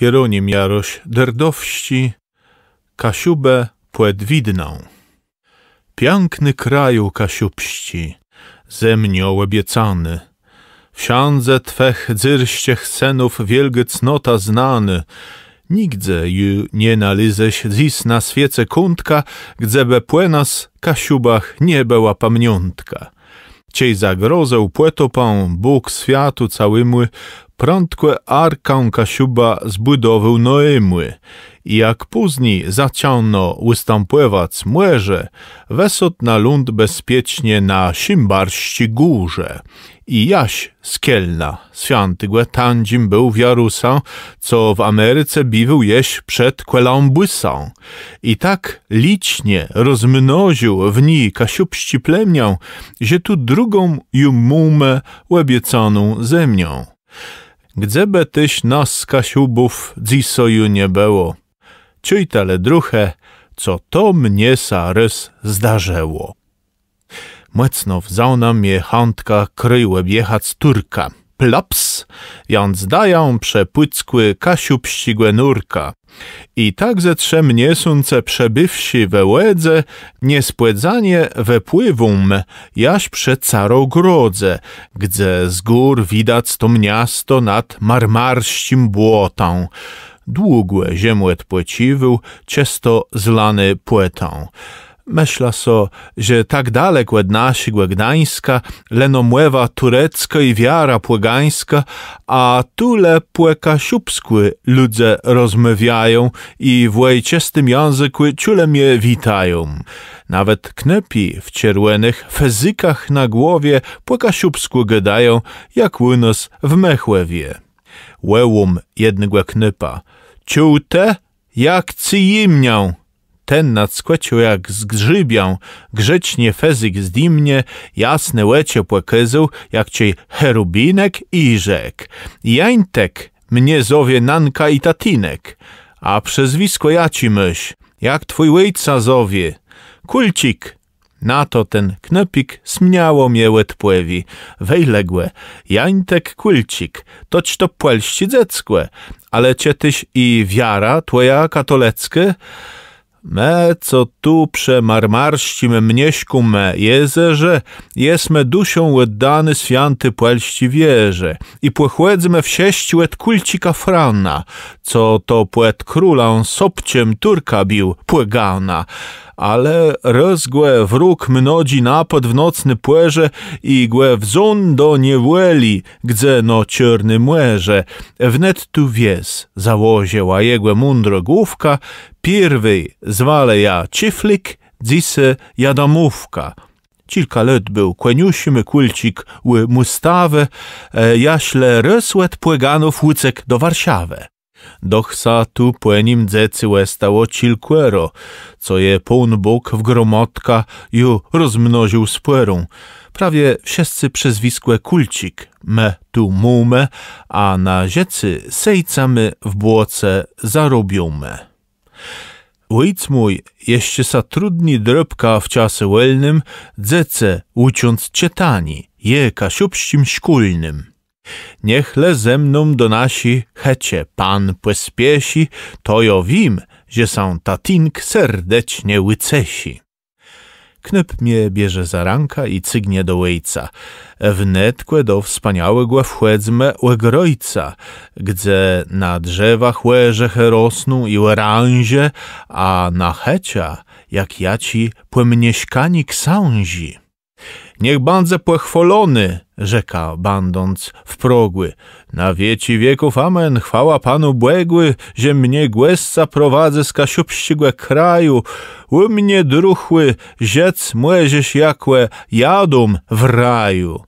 Hieronim Jaroś Derdowści, Kasiubę Płedwidną. Piękny kraju kasiubści, ze mnie obiecany, wsiądze twech dzyrściech senów wielge cnota znany, nigdzie ju nie naliześ zis na świecie kundka, be płenas kasiubach nie była pamiątka ciej zagrozę płetopą Bóg światu całymły, prądkłe arkę Kasiuba zbudował Noemły. I jak później zaciągno występować młeże, wesot na ląd bezpiecznie na Simbarści górze i Jaś z Kielna, święty tandzim był w co w Ameryce biwił jeś przed Quelambusą. I tak licznie rozmnoził w niej kasiupści plemię, że tu drugą jumumę łebieconą ze mną. Gdzeby tyś nas kasiubów dzisoju nie było. Ciuj tale druhe, co to mnie sarys zdarzeło. Mocno wzono mnie chątka kryłe jechać Turka. Plops, jąc dają przepłyckły Kasiu pścigłe nurka. I tak ze trzem niesunce przebywsi we łedze, niespłedzanie pływum. jaś przed carą grodze, gdzie z gór widać to miasto nad marmarścim błotą. Długłe ziemłet płeciwył, ciesto zlany płetą. Myślę so, że tak dalek od naszego Gdańska leno mływa turecka i wiara płegańska, a tule płeka siupskły ludzie rozmawiają i w ojczystym języku ciule mnie witają. Nawet knepi w czerwonych fezykach na głowie płeka siupskły gadają, jak u w Mechłewie. Łełum jednego knypa. te jak ci ten nadskoczył jak z grzybią, grzecznie fezyk zdimnie, jasne łecie płekyzył, jak ciej cherubinek i rzek. Jańtek mnie zowie Nanka i Tatinek, a przezwisko ja ci myś, jak twój łejca zowie. Kulcik, na to ten knepik smiało miłet pływi. Wejległe, jańtek kulcik, toć to płelści dzeckie, ale tyś i wiara twoja katoleckie? Me, co tu me mnieśku me jezerze, me dusią łeddany święty płelści wierze i me wsieści łed kulcika frana, co to płet króla on sopciem Turka bił, płegana ale rozgłe wróg mnodzi napad w nocny płerze i głe wzon do nieweli, gdzie no czerny młerze. Wnet tu wies załoziła jego mundro główka, pierwej zwale ja Ciflik, dzise Jadamówka. Kilka let był kłeniusimy kulcik u Mustawy, e, jaśle rysłet płyganów łycek do Warszawy dochsa tu puenim dzecy westało cilquero, co je pun Bóg w gromotka ju rozmnożył z puerą. Prawie wszyscy przezwiskłe kulcik, me tu mume, a na rzecy sejcamy w błoce zarobiłme. Ujc mój, jeszcze sa trudni drobka w czasie łelnym, dzece ucząc czytani, je kasiupścim szkulnym. Niechle ze mną donasi hecie pan płespiesi, to jo wim, że są tatink serdecznie łycesi. Knep mnie bierze za ranka i cygnie do łejca. Wnet do wspaniałego wchłedzme łegrojca, gdzie na drzewach łeżech rosną i łeranzie, a na hecia, jak jaci, płemnieśkani ksązi. Niech bandze płechwolony, rzeka bandąc progły. Na wieci wieków amen, chwała Panu błegły, ziemnie mnie głesca prowadzę z kasiupścigłe kraju. U mnie druchły, ziec młezieś jakłe, jadum w raju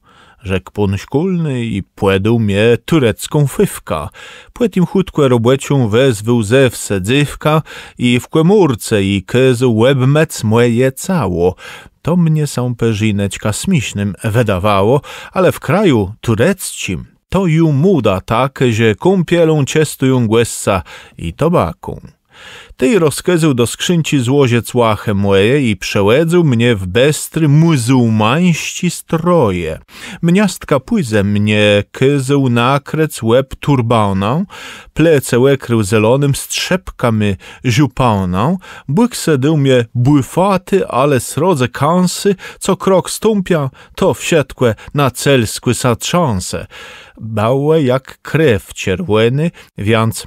rzekł ponśkulny i płedł mnie turecką fywka. Płetim chutkłe robłecią wezwył ze wsedzywka i w kłemurce i kyz łeb mec moje cało. To mnie są peżineć kasmiśnym wydawało, ale w kraju tureckim to ju muda tak, że kąpielą ciestują głessa i tobaką. Ty rozkazał do skrzynci złoziec cłachę moje i przełedzył mnie w bestry muzułmańści stroje. Mniastka pójze mnie kyzył nakrec łeb turbaną, plece łekrył zielonym strzepkami żupaną, błyk sedył mnie błyfaty, ale srodze kansy, co krok stąpia, to wsiadkłe na celsku satrząse bałe jak krew cierłeny, więc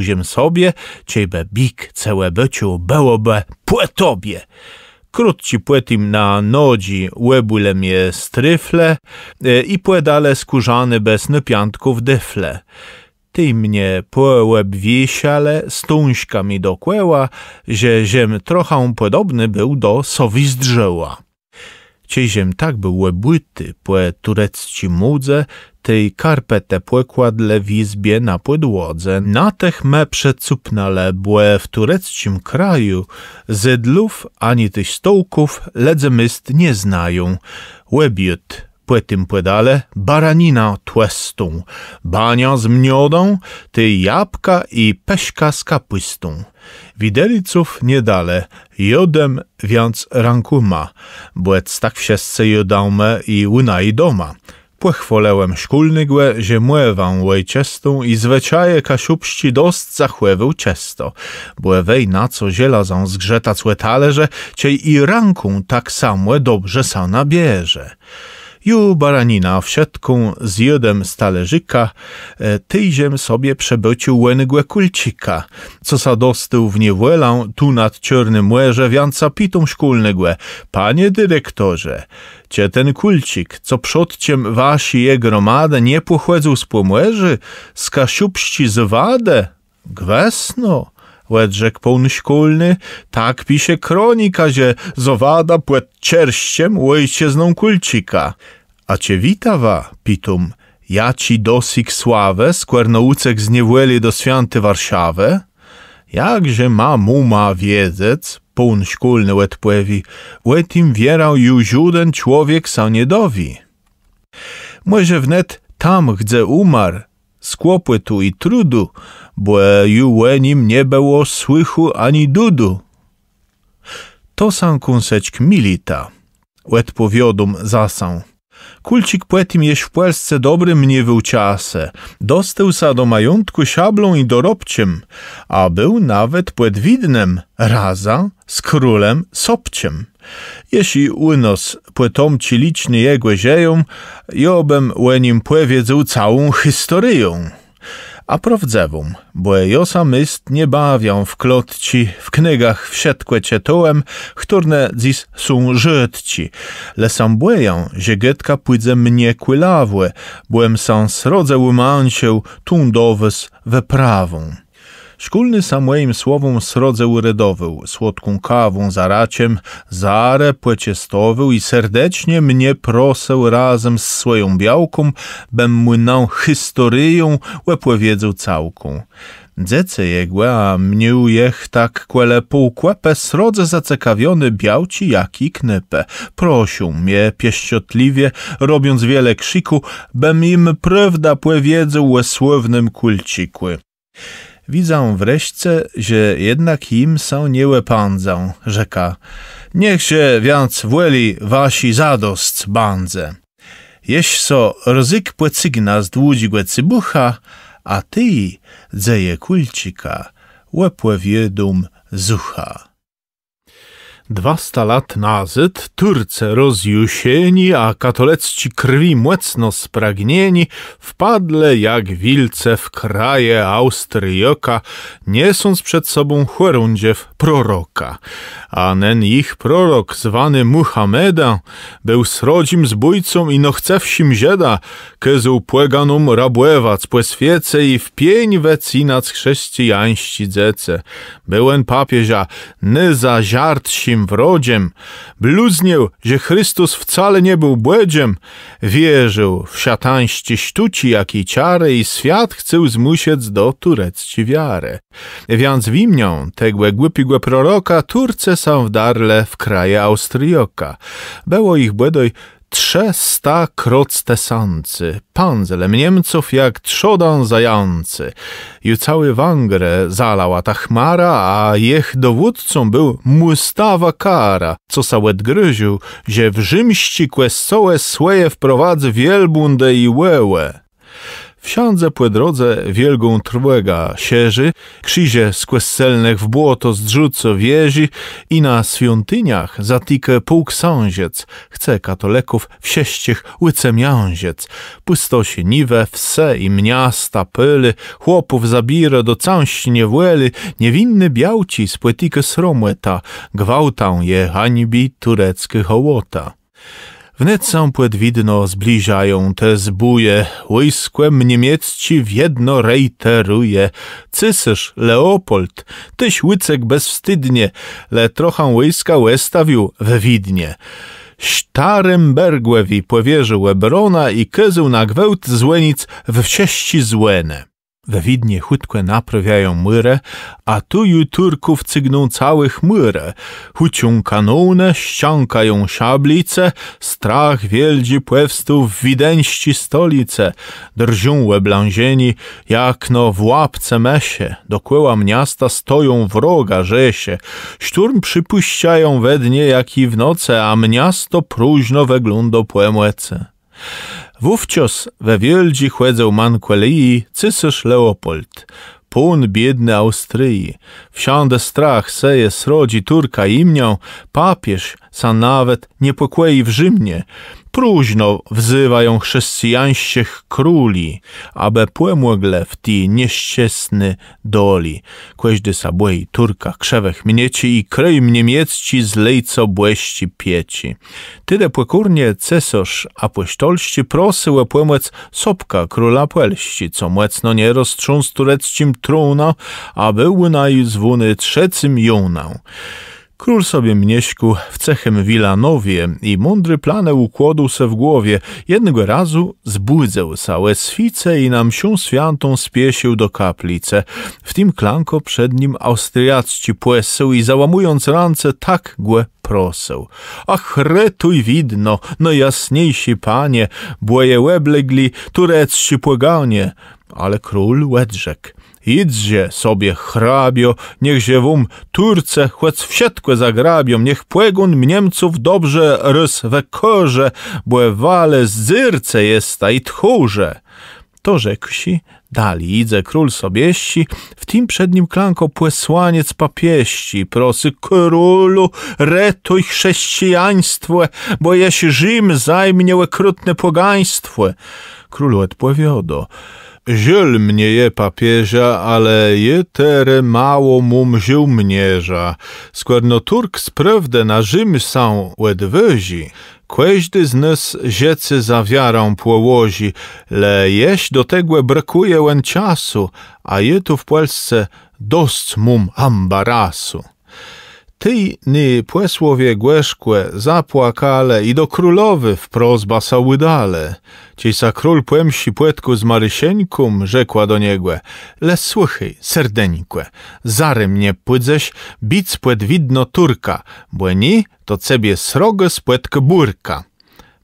ziem sobie, ciebie bik całe byciu byłoby płetobie. Krótci płetim na nodzi łebulem je stryfle e, i płedale skórzany bez nypiątków dyfle. Ty mnie po łeb wiesiale stąśka mi dokłęła, że ziem trochę podobny był do sowi z drzeła. ziem tak był łebłyty, płe turecci mudze, tej karpetę płekładle w izbie na płydłodze, na tech me przecupnale błe w tureckim kraju, zedlów ani tych stołków ledzemyst nie znają. Łebiut, płytym płedale, baranina tłestą, bania z miodą, ty jabłka i peśka z kapustą. Wideliców niedale, jodem więc rankuma, błec tak wszyscy jodaume i unaj doma pochwolełem szkulnygłe, ziemłewam łejczestą i zwyczaje kasiupści dost zachłewył ciesto. Błewej na co zielazą zgrzeta cłe talerze, ciej i ranką tak samo dobrze sana bierze ju baranina w siatkę z jodem z talerzyka, e, tyjziem sobie przebycił łęgłe kulcika, co sadostył w niewolę tu nad czarnym łeże wianca pitą szkulnegłe. Panie dyrektorze, cie ten kulcik, co przodciem wasi je gromada nie pochłedzł z pomłeży, skasiupści zwadę? Gwesno, Łedrzek pełnśkulny, tak pisze kronika, że zowada płet czerściem zną kulcika. A cię witawa, pitum, ja ci dosik sławę, skłernoucek zniewłeli do świąty Warszawę. Jakże ma muma wiedzec, pun szkulny łet płewi, łet im wierał ju żuden człowiek saniedowi. Może wnet tam, gdzie umarł, z i trudu, bue juenim nie było słychu ani dudu. To sam kunseczk milita, odpowiodum zasą. Kulcik płetim jeś w Polsce dobry mnie był ciase. Dostał sa do majątku siablą i dorobciem, a był nawet widnem, raza z królem Sobciem. Jeśli unos ci liczny jego zieją, jobem łenim płewiedzł całą historyją. A prowdzewum, boejosa myst nie bawią w klotci, w knygach wsiadkłecie tołem, chturne dziś są żytci. Le sam błeją, ziegetka płydzę mnie kłylawły, błem sam srodze łymansił, tundowys we prawą sam moim słowom srodze uredowył, słodką kawą zaraciem, zarę płeciestowył i serdecznie mnie proseł razem z swoją białką, bem młyną historyją, łepłewiedzą całką. Dzece jegłe, a mnie ujech tak kłele półkłepe, srodze zaciekawiony białci jak i knypę. Prosił mnie pieściotliwie, robiąc wiele krzyku, bem im prawda płewiedzą łesłownym kulcikły widzą wreszcie, że jednak im są nie łepandzą, rzeka. Niech się więc włeli wasi zadost bandze. Jeś so rozyk płecygna z dłudzi cybucha, a ty dzeje kulcika, łepłe wiedum zucha. Dwasta lat nazyt Turce rozjusieni, a katolecci krwi młecno spragnieni, wpadle jak wilce w kraje Austrioka, niesąc przed sobą chorądziew proroka. A nen ich prorok, zwany Muhameda, był srodzim zbójcą i nochcewsim zieda, kezu płeganum rabłewac płeswiece i w pień wecinac chrześcijańści dzece. Byłem papieża, za ziartsim wrodziem, bluznieł, że Chrystus wcale nie był błędziem. wierzył w szatańście sztuci, i ciary i świat chcył zmusić do tureckiej wiary. Więc imię tego głupiego proroka Turce sam wdarle w kraje Austrioka. Było ich błedoj trzesta kroc sancy, panzelem Niemców jak trzodan zający. I cały Wangrę zalała ta chmara, a jech dowódcą był Mustawa Kara, co sałet gryził, że w Rzym ścikłe sołe słeje wprowadz wielbundę i łełe. W siandze drodze wielgą trwłega sierzy, krzyzie z quesselnych w błoto zdrzuco wiezi i na świątyniach zatikę półksąziec, chce katoleków wsieścich łycemiąziec. Pustosi niwe wse i miasta pyly, chłopów zabira do cąści niewłely, niewinny białci płytikę sromłeta, gwałtą je hańbi tureckich hołota. Wnet płet widno zbliżają te zbóje, łyskiem niemiecci w jedno rejteruje. Cysysz, Leopold, tyś łycek bezwstydnie, le trochę łyska łestawił w Widnie. Starym bergłewi powierzył Ebrona i kezuł na gwałt złenic w wcieści złene. Widnie chutkę naprawiają myrę, a tu ju Turków cygną całych myrę. Chucią kanone, ściankają szablice, strach wieldzi płewstów w widęści stolice. Drżą łeblanzieni, jak no w łapce mesie, dokłęła miasta stoją wroga rzesie. Szturm przypuściają we dnie, jak i w noce, a miasto próżno weglądo płemłece. Wówczas we wielgi chłedzał Manquelii cesarz Leopold, pun biedny Austryi. Wsiądę strach seje srodzi Turka imię, papież, sa nawet niepokoi w Rzymnie próżno wzywają chrześcijańskich króli, aby płemłogle w ti nieścisny doli. Kłeźdy sabłej turka krzewech mnieci i kraj niemiecci lejco błeści pieci. Tyde płekurnie cesarz apostolści prosyłe płemłec sopka króla Płelści, co młecno nie roztrząs tureckim truna, a był zwony trzecim junę. Król sobie mnieśku w cechem Wilanowie i mądry plane układł se w głowie. Jednego razu zbudzał całe swice i nam się świętą spiesił do kaplice. W tym klanko przed nim austriacci płeseł i załamując rance tak głę proseł. Ach, retuj widno, no jasniejsi panie, błeje łeblegli, tureccy płeganie. Ale król łedrzek. Idzie sobie hrabio, niech się wum Turce chłec wsiadkłe zagrabią, niech płegun Niemców dobrze rys we korze, błewale zyrce jesta i tchórze. To rzeksi, dali idze król sobieści, w tym przed nim klanko płesłaniec papieści, prosy królu, retuj chrześcijaństwo, bo jeś Rzym zajmie okrutne pogaństwo. Królu odpowiodo, Ziel mnie je papieża, ale je tere mało mum ził mnierza. Składno Turk sprawdę na Rzym są łedwyzi, Każdy z nas rzecy za wiarą płołozi, le jeś do tego brakuje łen czasu, a je tu w Polsce dost mum ambarasu ty ny płesłowie głeszkłe zapłakale i do królowy w prozba sałydale. Ciejsa król płemsi płetku z Marysieńkum, rzekła do niegłe. Le słuchaj serdeńkłe, zary mnie płydześ, bic płet widno turka, błeni to cebie sroge z płetk burka.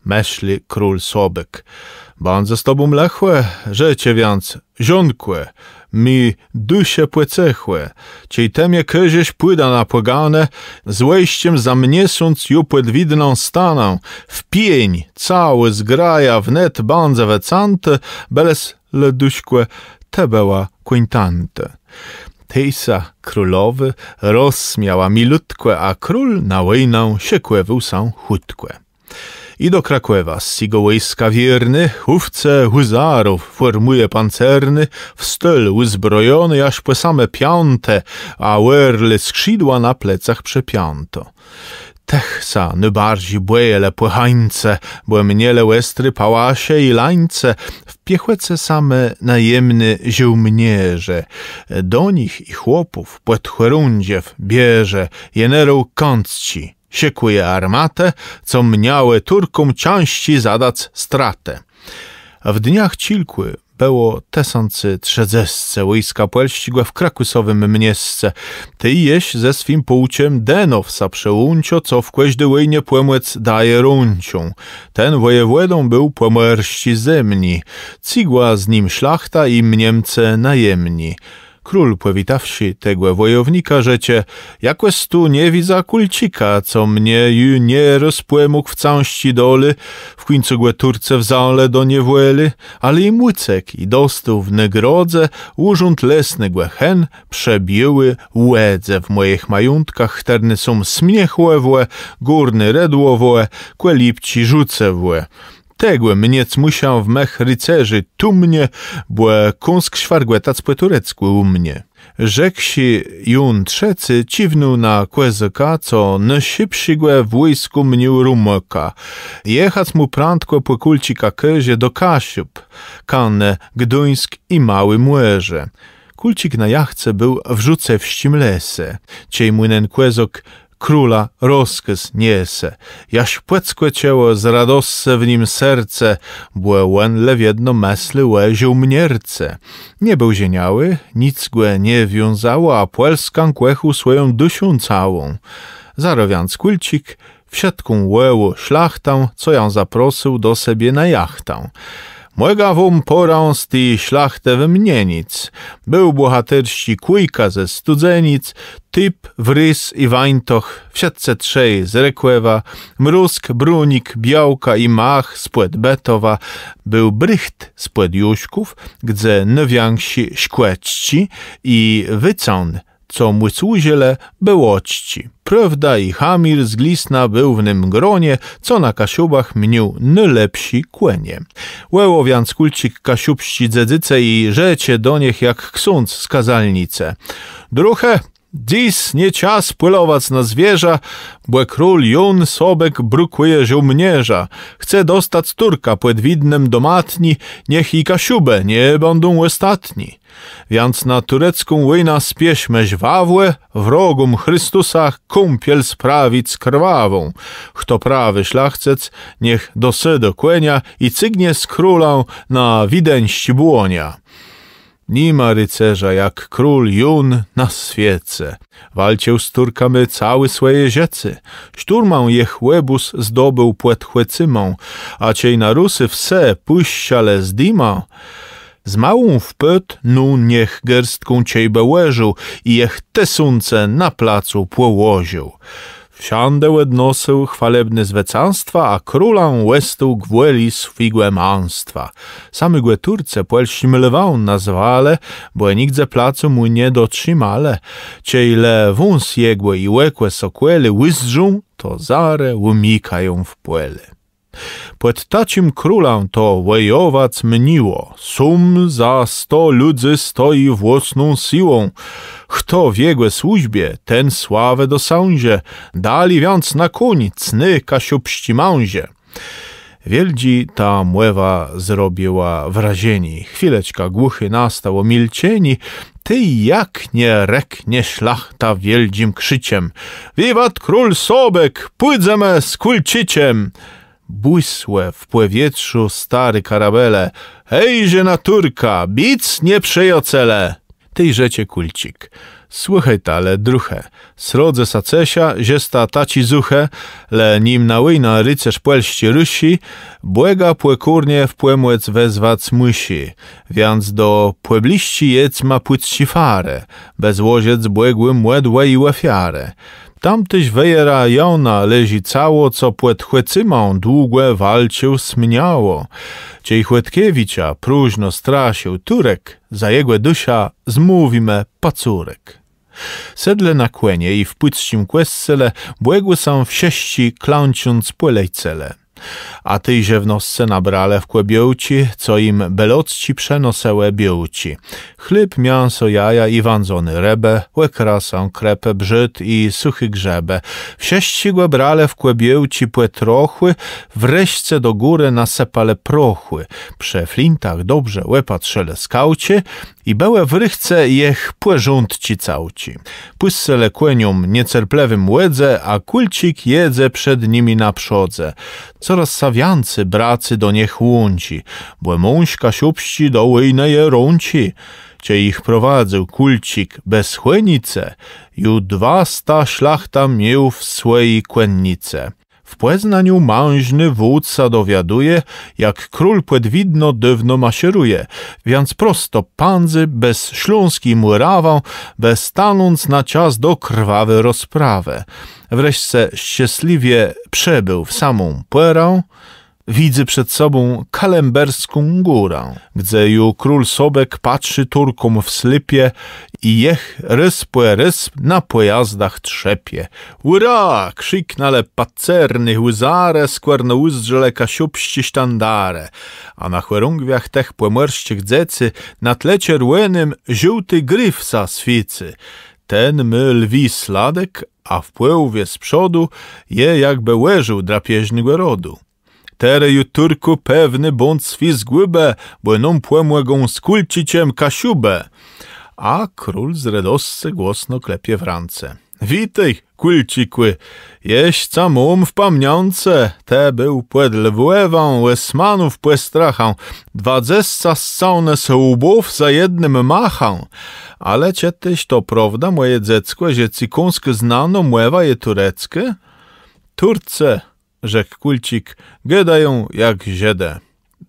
Meszli król słobek, bądź z tobą lechłe, rzecie więc, zionkłe, mi dusie płecechłe, ciej temie kezieś płyda napłagane, z wejściem za sąc ju płedwidną staną, w pień cały zgraja wnet bądze wecante, beles leduśkłe tebeła quintante. Tejsa królowy rozsmiała milutkłe, a król na łejnę się kłewył sam chutkłe i do Krakowa z Sigołejska wierny, ówce huzarów formuje pancerny, w styl uzbrojony aż po same piąte, a werle skrzydła na plecach przepiąto. Techsa, najbardziej błejele płychańce, błemniele łestry pałasie i lańce, w piechłece same najemny ziółmnierze. Do nich i chłopów płetchłerundziew bierze, jenerą kątci Siekuje armatę, co mniałe Turkom ciąści zadac stratę. W dniach cilkły było tesący trzedzesce wojska ścigła w krakusowym mniesce. Ty jeś ze swym półciem denowca przełuncio, co w kłeźdy łyjnie płemłec daje runcią. Ten wojewódą był płemerści zemni, cigła z nim szlachta i mniemce najemni. Król, powitawszy tego wojownika, rzecie, jakłeś tu nie widza kulcika, co mnie ju nie rozpłemógł w całości doli, w końcu głę Turce w zale do niewoli, ale i młycek i dostał w negrodze urząd lesny gue hen, przebiły łedze w moich majątkach, terny są smiechłe włe, górny redłowłe, kłe lipci rzuce włe tego mniec musiał w mech rycerzy tu mnie, błe kąsk świargłetac po turecku u mnie. Rzeksi jun trzecy ciwnu na kłezyka, co nysi przygłe w łysku mnił rumoka. Jechac mu prędko po kulcika do Kasiup, Kanne, Gduńsk i Mały Młerze. Kulcik na jachce był wrzuce w ścimlese. Ciej młynen kłezok króla rozkaz niese, jaś płeckie ciało z radosce w nim serce, błęle w jedno mesly łeził mnierce. Nie był zieniały, nic głę nie wiązało, a płelskan kłechu swoją dusią całą. Zarowian skulcik, wsiadką łeło szlachtę, co ją zaprosił do siebie na jachtę. Młegawum porąs ty szlachte w mnienic. Był bohaterści kujka ze studzenic, typ, wrys i wańtoch, w siatce trzej z rekłewa, mrusk, brunik, białka i mach z betowa. Był brycht z płed juszków, gdzie nowiangsi szkłeczci i wycon co młycł ziele byłoćci. Prawda i Hamir z Glisna był w nym gronie, co na Kasiubach mnił nylepsi kłenie. Łełowian kulcik kasiubści dzedzyce i rzecie do nich jak ksunc skazalnice. Druhe, Dziś nie czas płylować na zwierza, bo król Jun Sobek brukuje żołnierza. Chce dostać Turka do matni, niech i Kasiube nie będą ostatni więc na turecką łyna spieśmy wawłę wrogum Chrystusa kumpiel sprawić krwawą. Kto prawy szlachcec, niech do kłenia dokłenia i cygnie z królą na wideń błonia. Nie ma rycerza jak król Jun na świece. Walcie z Turkami cały swoje rzecy. Szturmą je chłebus zdobył płetchłecymą, a ciej na Rusy wse puściale z z małą wpyt, nu niech gerstką ciejbę łożył i jech te sunce na placu płołoził. Wsiądę odnosił chwalebny zwecanstwa, a króla łestu gweli swigłe manstwa. Samy głe Turce płelśim na nazwale, bo nigdzie placu mu nie dotrzymale. Ciejle wąs jegłe i łekłe sokwele łyzdżą, to zare umikają w płele. Pod króla królem to wejować mniło. Sum za sto ludzi stoi własną siłą. Kto w jego służbie, ten sławę dosądzie. Dali więc na kuń, cny kasiupści mązie. Wieldzi ta mływa zrobiła wrazieni. Chwileczka głuchy nastał milczeni. Ty jak nie reknie szlachta wieldzim krzyciem. Wiwat król Sobek, pójdziemy z kulciciem błysłe w powietrzu stary karabele. Hejże naturka, bic nie przejocele! Tej rzecie kulcik. Słuchaj tale druhe, srodze sacesia, ziesta taci zuche, le nim na łyjna rycerz płelści rusi, błega płekurnie w płemłec wezwac musi, więc do płebliści jedz ma płyć fare, bez łoziec błegłym łedłe i łefiare. Tamtyś jona lezi cało, co płet płetchłecymą długie walcił smniało. Ciej Chłetkiewicza próżno strasił Turek, za jego dusia zmówime pacurek. Sedle na kłenie i w płytścim kłessele błegły są w sieści kląciąc płelejcele. A tyjże wnosce nabrale w biuci, co im belocci przenosełe biełci. Chleb, mięso, jaja i wandzony rebe, łekrasę, krepę, brzyd i suchy grzebe. Wsieścigłe brale w biuci płe trochły, wreśce do góry na sepale prochły. Prze flintach dobrze łepa trzele skałcie, i bełe w rychce jech płerzątci całci. Pyssele kłenium niecerplewym łedze, a kulcik jedze przed nimi na przodze. Coraz sawiancy bracy do niech łąci, błemuśka siupści do je rąci. Cie ich prowadził kulcik bez chłenice, ju dwasta szlachta mił w swojej kłennice. W Płeznaniu mężny wódca dowiaduje, jak król Płedwidno dywno masieruje, więc prosto panzy bez śląskim rawą, bez stanąc na czas do krwawy rozprawę. Wreszcie szczęśliwie przebył w samą Płerę, widzę przed sobą kalemberską górę, gdzie ju król Sobek patrzy Turkom w slipie i jech rysp rysp na pojazdach trzepie. Ura! krzyknale pacernych łzare, skwerno uzdrzele kasiupści sztandare, a na chwerungwiach tech płemłerszczych dzecy na tlecie rłenym żółty sa swicy. Ten my lwi sladek, a w płyłwie z przodu je jakby łeżył drapieżnego rodu. Tereju turku pewny bądź swizgłybę, bo non płemłegą skulciciem kasiubę. A król z redoscy głosno klepie w rance. Witaj, kulcikły, jeść mum w pamiące, te był płed lwewą, łesmanów płestrachą, z scaune łubów za jednym machą. Ale cię tyś to prawda, moje dziecko, że cikunsk znano młewa je tureckie? Turce, rzekł Kulcik, gadają jak ziedę.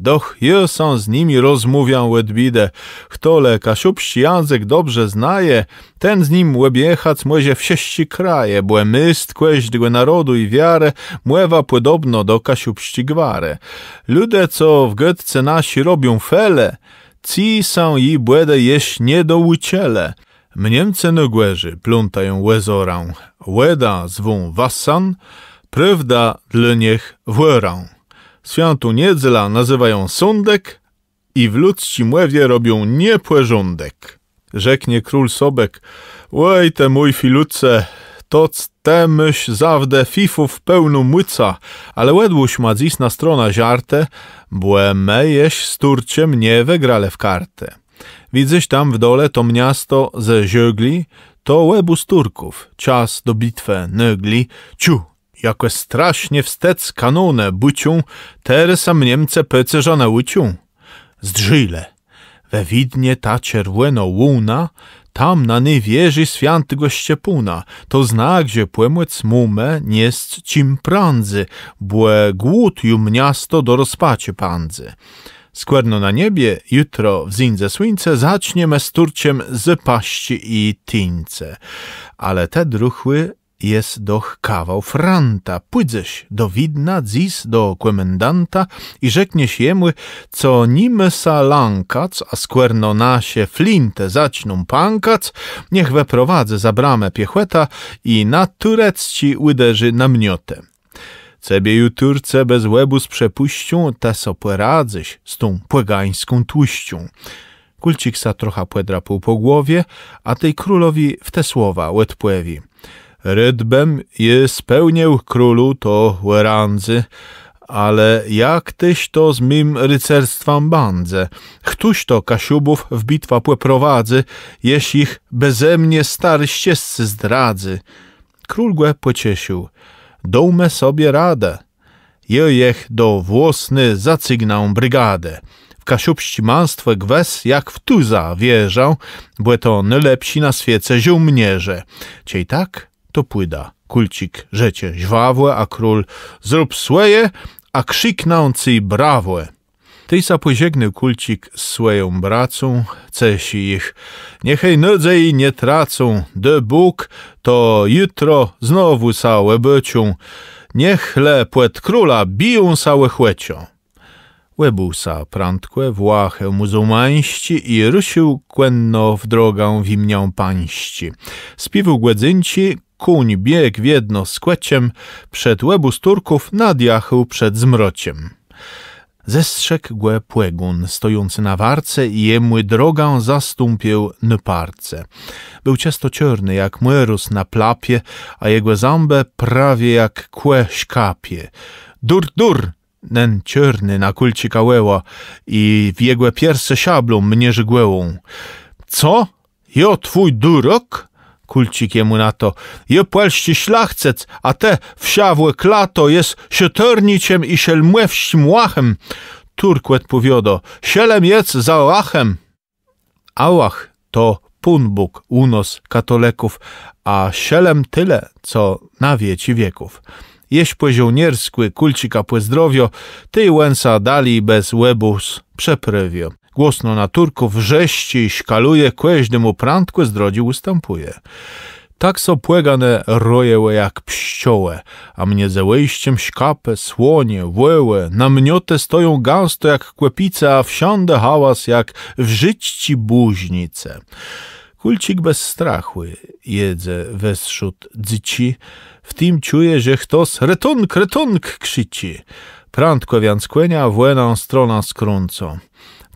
Doch ja sam z nimi rozmawiam Łedbide. Kto lekaszubści język dobrze znaje, ten z nim łebiechać może wsieści kraje, błe myst kłeść dłe narodu i wiarę, młewa płodobno do kaszubści gware. Ludzie, co w getce nasi robią fele, ci są i błede jeść nie do uciele. Mniemce nogłerzy plątają łezorę, łeda zwą wasan, Prawda dla nich wierą. Świętu niedziela nazywają sądek i w ludzci mływie robią niepłerządek. Rzeknie król Sobek, oj te mój filuce, to te myś zawde fifów pełnu młyca, ale łedłuś ma dziś na strona żarte, błe mejeś z Turciem nie wygrale w kartę. Widzisz tam w dole to miasto ze ziogli, to łebu Turków, czas do bitwy nygli, ciu, jako strasznie wstec kanone bucią, teraz sam Niemce pecerzone łycią. Zdrzyle, we widnie ta czerweno łuna, tam na niej wieży świętego Szczepuna, to zna, gdzie płemłec mume jest cim prandzy, błe głód ju miasto do rozpacie pandzy. Skwerno na niebie, jutro w zindze słońce, zaczniemy z z paści i tińce. Ale te druchły jest doch kawał franta. Pójdziesz do widna, dziś do komendanta i rzekniesz jemu, co nime sa lankac, a skwerno nasie flinte zaczną pankac, niech weprowadzę za bramę piechłeta i na turecci uderzy namiotem. Ciebie juturce bez łebu z przepuścią, te so poradzyś z tą płegańską tłuścią. Kulcik sa trochę płedrapał po głowie, a tej królowi w te słowa łetpłewi. Rydbem je spełnił królu to Łeranzy, ale jak tyś to z mim rycerstwem bandze? Któż to kasiubów w bitwa prowadzy, jeśli ich bezemnie stary ścieżcy zdradzy? Król głę pocieszył. Dołmę sobie radę. jech do włosny zacygnał brygadę. W kasiubści manstwę gwes jak w tuza wierzał, błe to najlepsi na świecie żołnierze. Ciej tak to płyda. Kulcik rzecie żwawłe, a król zrób swoje, a krzyknący brawłe. tej poziegnął kulcik z swoją bracą, cesi ich. Niechaj nudze i nie tracą, de Bóg, to jutro znowu całe bycią. Niech płet króla biją całe chłecią. Łebusa prędkłe włachę muzułmańści i ruszył kłenno w drogę w imię pańści. Spiwu głedzynci kuń biegł jedno z kłeciem, przed z Turków nadjachł przed zmrociem. Zestrzegł głę płegun, stojący na warce i jemu drogę zastąpił nyparce. Był ciasto ciorny jak młerus na plapie, a jego zębę prawie jak kłe szkapie. Dur, dur! Nen ciorny na kulci kałeła i w jego pierse siablą mnie żygłełą. Co? Jo twój durok? kulcikiemu na to. Je płelści ślachcec, a te wsiawłe klato jest sieterniciem i sielmłewścim łachem. Turkłet powiodo, sielem jec za łachem. Ałach to punbuk, unos katoleków, a sielem tyle, co na wieci wieków. Jeś poziomierskły, kulcika zdrowio, ty łęsa dali bez łebus przeprywio głośno na Turku, wrześci, i szkaluje, każdy mu prędko zdrodzi ustępuje. Tak są płegane rojełe jak pściołe, a mnie ze wejściem szkape, słonie, łełe, na mniote stoją gęsto jak kłepice, a wsiądę hałas jak w żyćci buźnice. Kulcik bez strachu jedze weszód dzici, w tym czuje, że ktoś retunk, retunk krzyci. Prędko więc kłenia w łeną stronę skrącą.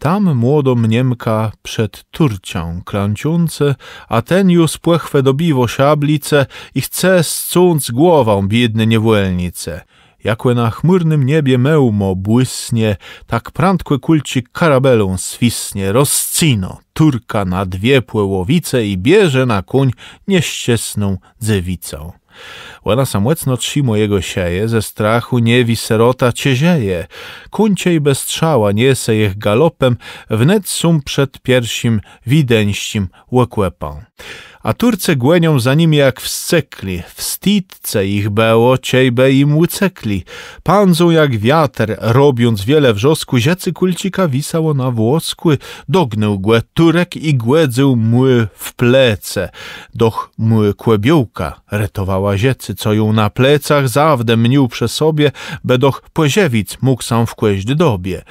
Tam młodo mniemka przed turcią klęciące, a ten już płechwę dobiwo siablice i chce scąc głową biedne niewolnice. Jakłe na chmurnym niebie mełmo błysnie, tak prędkły kulcik karabelą swisnie, rozcino, turka na dwie płyłowice i bierze na kuń nieścisną dzewicą sam łecno trzymo jego sieje, ze strachu niewi serota ciezieje. kunciej bez bestrzała niese jech galopem, wnet sum przed piersim widęścim łekłepą a Turcy głenią za nimi jak wscekli, wstidce ich beło, ciejbe im cekli, Pandzą jak wiatr, robiąc wiele wrzosku, ziecy kulcika wisało na włoskły, dognął głę Turek i głedzył mły w plece. Doch mły kłębiłka, retowała ziecy, co ją na plecach zawdę mnił prze sobie, bedoch poziewic mógł sam wkłeść dobie.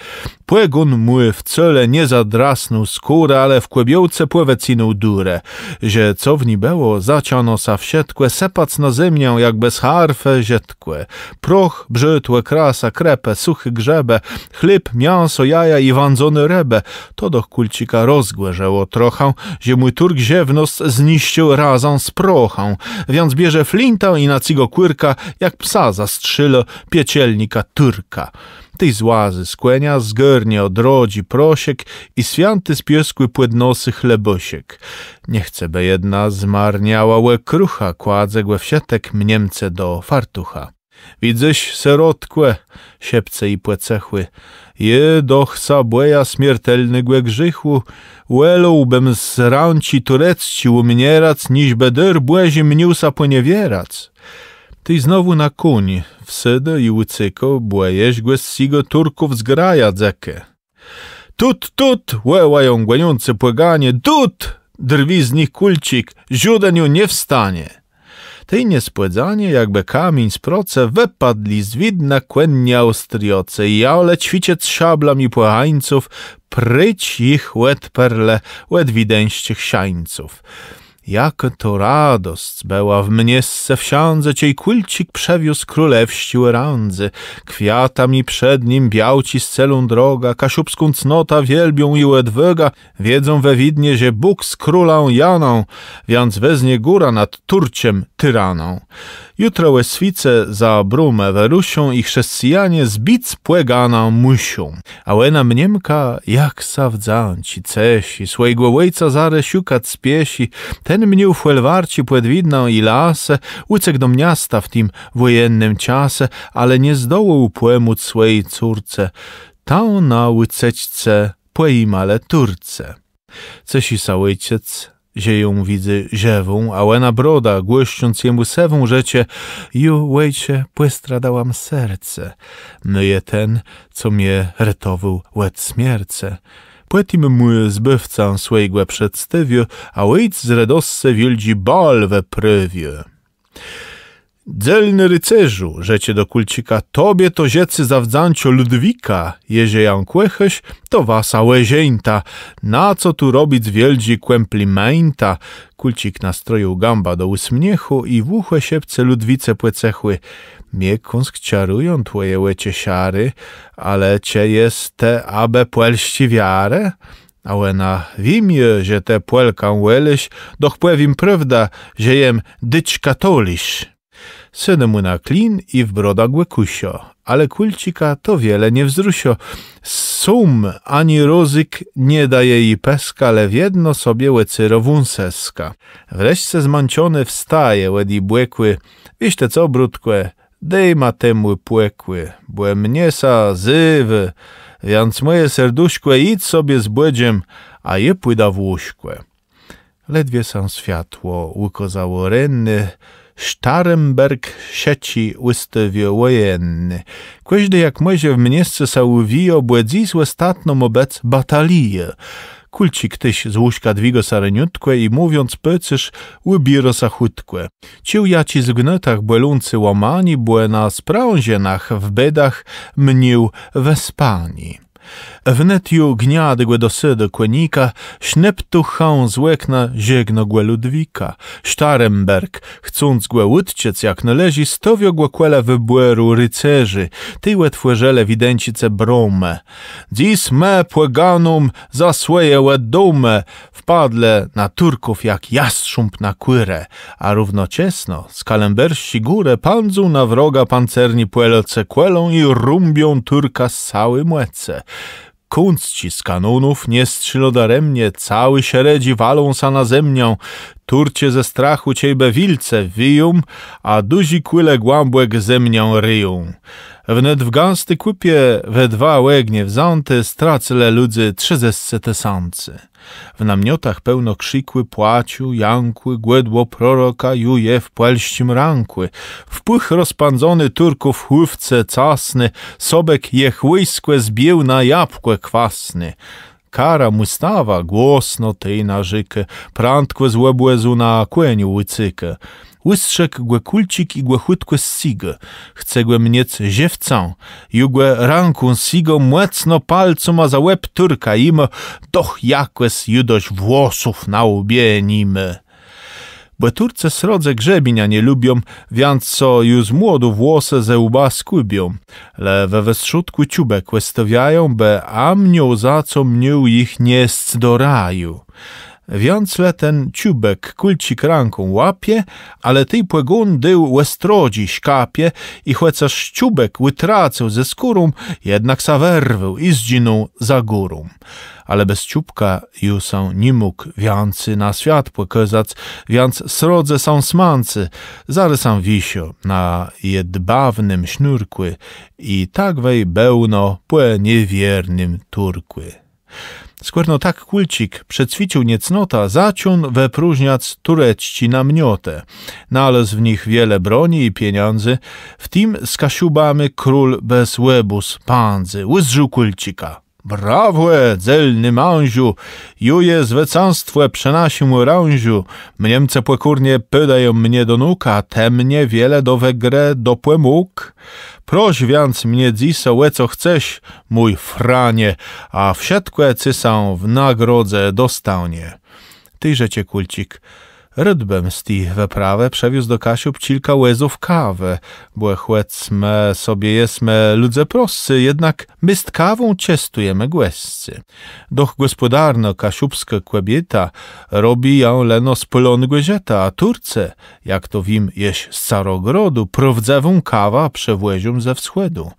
Płegun mły w cele nie zadrasnął skórę, ale w kłębiołce płeweciną durę. Ziec co w ni było, zaciano sa wsiedkłe, sepac na zymnię, jak bez harfę ziedkłe. Proch, brzytłe, krasa, krepe suchy grzebe, chleb, mięso, jaja i wandzony rebe. To do kulcika rozgłężeło trochę, gdzie mój turk ziewnos zniszczył razem z prochą. Więc bierze flintę i na cigo kłyrka, jak psa zastrzylo piecielnika Turka. Tej złazy skłenia zgornie odrodzi prosiek i święty spieskły płednosy chlebosiek. Nie chce by jedna zmarniała łe krucha, kładze głę wsietek mniemce do fartucha. Widzęś serotkłe, siepce i płecechły, je dochsa błeja śmiertelny głe grzychu, łeląbym z ranci turecci u mnie rac, niż beder błezi mniusa poniewierac. Ty znowu na kuń, wsydo i łycyko, błejeś głęsigo Turków zgraja dzekę. Tut, tut, łełają goniące płeganie, tut, drwi z nich kulcik, ziudeniu nie wstanie. Tej niespłedzanie, jakby kamień z proce, wypadli z widna kłędnie austrioce, jaole ćwicie szablam i płahańców, pryć ich łed perle, łed widęściych siańców. Jak to radość była w mnie se wsiądze, ciej kulcik przewiózł królewści Kwiata Kwiatami przed nim białci z celą droga, kasiubską cnota wielbią i łedwyga, wiedzą we widnie, że Bóg z królą Janą, więc weznie góra nad Turciem tyraną jutro łeswice za brumę werusią i chrześcijanie zbic płegana musią. Ale na mniemka jak sawdzanci cesi, swojego łejca zare siukat spiesi, ten mnie u fuelwarci płedwidną i lasę, ucek do miasta w tym wojennym czasie, ale nie zdołał płemuć swojej córce, ta na łycećce male turce. Cesi ojciec Zieją widzy ziewą, a łena broda, głościąc jemu sewą rzecie, ju łejcie, płystra dałam serce, myje ten, co mnie retowył łet smierce. Płetim mój zbywca swej głę przedstawił, a łejc z redosce wieldzi bal we prywie. Dzelny rycerzu, rzecie do kulcika, tobie to ziecy zawdzancio Ludwika, jezie jan kłecheś, to wasa łezieńta. Na co tu robić wieldzi kłęplimenta? Kulcik nastroił gamba do łysmniechu i w uchłe siepce Ludwice płecechły. Miekąsk ciarują twoje łecie siary, ale cie jest te abe płelści wiarę? Ale na wimie, że te płelkan łeleś, doch płewim prawda, że jem dyć katolisz synem na klin i w broda Głekusio, ale kulcika to wiele nie wzrusio. Sum ani rozyk nie daje jej peska, lew jedno sobie łecyro wunseska. Wreszcie zmąciony wstaje, łedi błekły, wiście co brudkłe, dejma temu płekły, błem niesa zyw, więc moje serduszkłe idź sobie z błedziem, a je płyda w łóżkłe. Ledwie sam światło ukozało renny, Staremberg sieci ustawio wojenny. Kiedy jak może w mniesce Sauvio błedzis ostatną obec batalię. Kulcik tyś z łóżka dwigo sareniutkie i mówiąc pycysz łybiro sachutkie. Cił jaci z gnetach błeluncy łomani, błena na sprązienach w bydach mnił wespani gniady gniadygłe do kłenika, śneptu chą złekna ziegno Ludwika. Staremberg, chcąc głę łódciec jak należy, stowio głokłele wybłeru rycerzy, tyłe tworzele widencice brome. Dziś me płeganum zasłejele dome, wpadle na Turków jak jastrzump na kłyrę, a równoczesno kalemberści górę pandzą na wroga pancerni płeloce kłelą i rumbią Turka z cały młece kunci z kanonów nie strzylo daremnie, cały średzi walą sana na zemnią, turcie ze strachu ciebie wilce wiją, a duzi kłyle głębłek zemnią ryją. Wnet w gęsty kupie we dwa łegnie wziąte stracile ludzy trzezesce tesancy. W namiotach pełno krzykły, płaciu, jankły, głędło proroka juje w płelści mrankły. Wpych rozpędzony Turków chłówce casny, sobek jechłyskłe zbił na jabłkę kwasny mu mustava, głosno tej narzykę, prędko z łebłezu na kłeniu łycykę. Ustrzegł głę kulcik i głę chłytkę z chce chcegłe mniec ziewcą, jugłe rankun sigo młecno palcom, a za łeb turka im, doch jakłes judoś włosów na łbie nimy. Beturce srodze grzebinia nie lubią, więc co już młodu włose ze łba skłóbią, Le we westrzutku ciubek westawiają, be a mnią za co mnieł ich nie do raju. Wiącle ten ciubek kulcik ranką łapie, ale tej płegundy łestrodzi kapie i chłecaż ciubek łytracę ze skórą, jednak sawerwył i zginął za górą. Ale bez ciubka jusą nie mógł wiący na świat płykozac, więc srodze są smancy, zarysam wisio na jedbawnym sznurkły i tak wej bełno płe niewiernym turkły. Skwerno tak kulcik przedświcił niecnota, zaciun we próżniac turećci na mniotę. Nalazł w nich wiele broni i pieniędzy, w tym z kasiubamy król bez łebus, pandzy, łyzżył kulcika. Brawłe, dzelny mąziu, juje zwycięstwo przenasił rąziu. Mniemce płekurnie pydają mnie do nuka, te mnie wiele do wegre do płemuk. Proś więc mnie dziso co chcesz, mój franie, a wsiadkłe cysą w nagrodze dostanie. Tyże cię kulcik tej wyprawę przewiózł do Kasiub kilka łezów kawy. Błechłecme sobie jesme ludze proscy, jednak my z kawą ciestujemy głescy. Doch gospodarno kasiubska kłebieta robi ją leno spylony gwezieta, a Turce, jak to wim jeś z carogrodu, prowdzewą kawa przewłezią ze wschodu.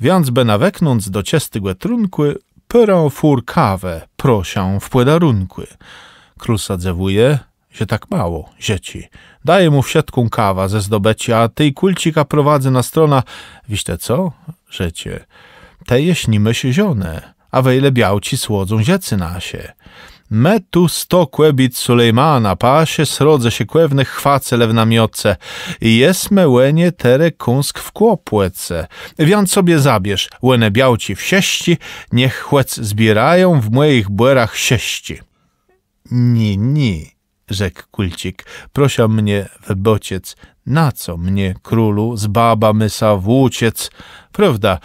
Więc benaweknąc do ciesty gwetrunku, pyrą fur kawę, prosią w płedarunkły. Krusa dzewuje, że tak mało dzieci. Daję mu wsiadką kawa ze zdobecia, a tej kulcika prowadzę na strona, wiście co, życie, te jeśnimy się zione, a wejle białci słodzą dziecy nasie. Me tu sto kłebit Sulejmana, pasie srodze się kłewnych chwace lew i jest me łenie tere kąsk w kłopłece. Wian sobie zabierz, łene białci w sieści, niech chłec zbierają w moich błerach sieści. Ni, ni, rzekł kulcik, Prosił mnie w bociec, na co mnie, królu, z baba mysa włóciec? Prawda,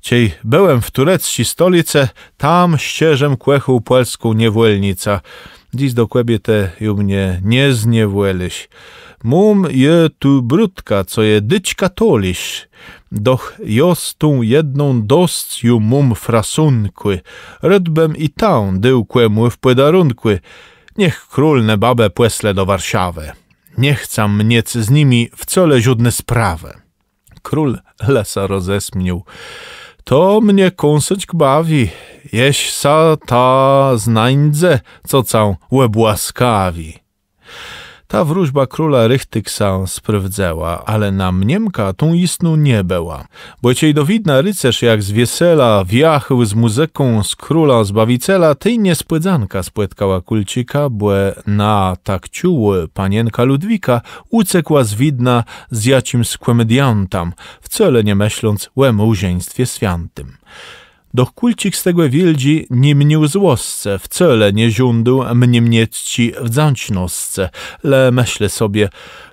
ciej byłem w tureckiej stolice, tam ścieżem kłechu polską niewolnica. Dziś do kłebie te ju mnie nie zniewłeliś. Mum je tu brudka, co je dyć katolisz. Doch jos tą jedną dostju mum frasunkły. Redbem i taun dyłkłemu w podarunkły. Niech król Nebabę płesle do Warszawy. Niech sam mniec z nimi w cole ziudne sprawę. Król lesa rozesmnił. To mnie kąseć bawi, jeś sa ta znańdze, co cał łeb łaskawi. Ta wróżba króla Rychtyksa sprawdzała, ale na mniemka tą istną nie była, bo ciej dowidna rycerz jak z wiesela wjachł z muzyką z króla zbawicela, tej niespłydzanka spłytkała kulcika, błe na tak ciuły panienka Ludwika uciekła z widna z jacim skłemediantam, wcale nie myśląc łemu żeństwie świętym докульчик z tego wieldzi nie мені złosce, wcele nie ziundu mnie mieć ci wdzięcznosce, le myślę sobie,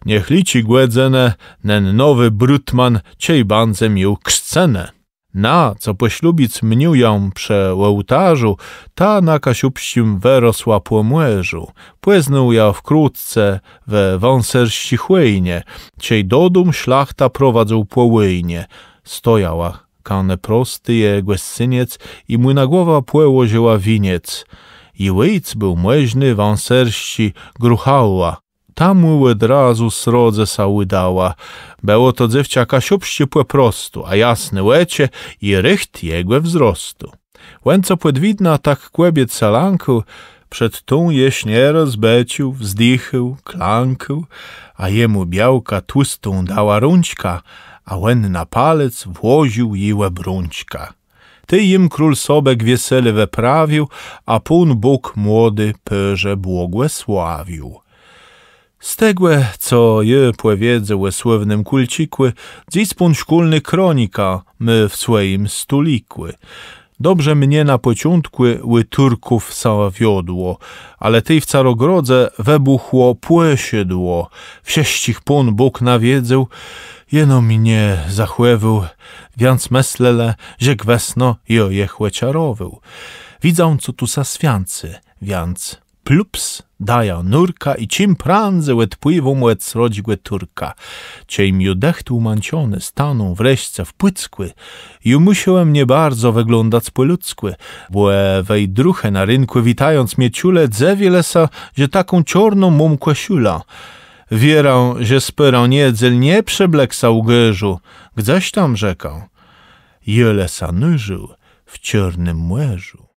niech liczy głedzene, nen nowy brutman ciej bandze mił kscenę. Na, co poślubic mnił ją prze ołtarzu, ta na kasiupścim wyrosła płomłeżu. Płeznął ja wkrótce we wąser chłyjnie, ciej dodum szlachta prowadzą płołyjnie. Stojała Кане просты е гвесцинец, и мынагова пуэво winiec i Илыйц był młeźny wanserści gruchała Tam od razu srodze sałydała. Było to dziewcia kasiop ciepłe prostu, a jasne łecie i rycht jego wzrostu. Łęco płedwidna tak kłębiec salanku, przed tą jeśnie rozbecił, wzdychył, klankył, a jemu białka tłustą dała rączka, a łen na palec włoził jiłe brunćka. Ty im król Sobek wiesele weprawił, a pun Bóg młody pyrze Z tego, co je powiedzły sławnym kulcikły, dziś pun szkulny kronika my w swoim stulikły. Dobrze mnie na pociątkły ły Turków sawiodło, ale tej w Carogrodze webuchło płysiedło. Wsieścich pun Bóg nawiedzył, Jeno mi nie zachłewył, więc myślele, że gwesno jo jechłe czarowył. Widzą, co tu sa swiancy, więc plups daja nurka i cim prędzej odpływą od srodzigłe turka. Ciem ju dechtu umanciony staną wreszcie w płyckły, ju musiałem nie bardzo wyglądać po ludzkły, bo wej druche na rynku witając mieciule ciule sa, że taką czorną mumkę siula. Wierą, że spyrą niedzel nie przybleksał gryżu, gdzieś tam rzekał. Jele sanurzył w czarnym młeżu.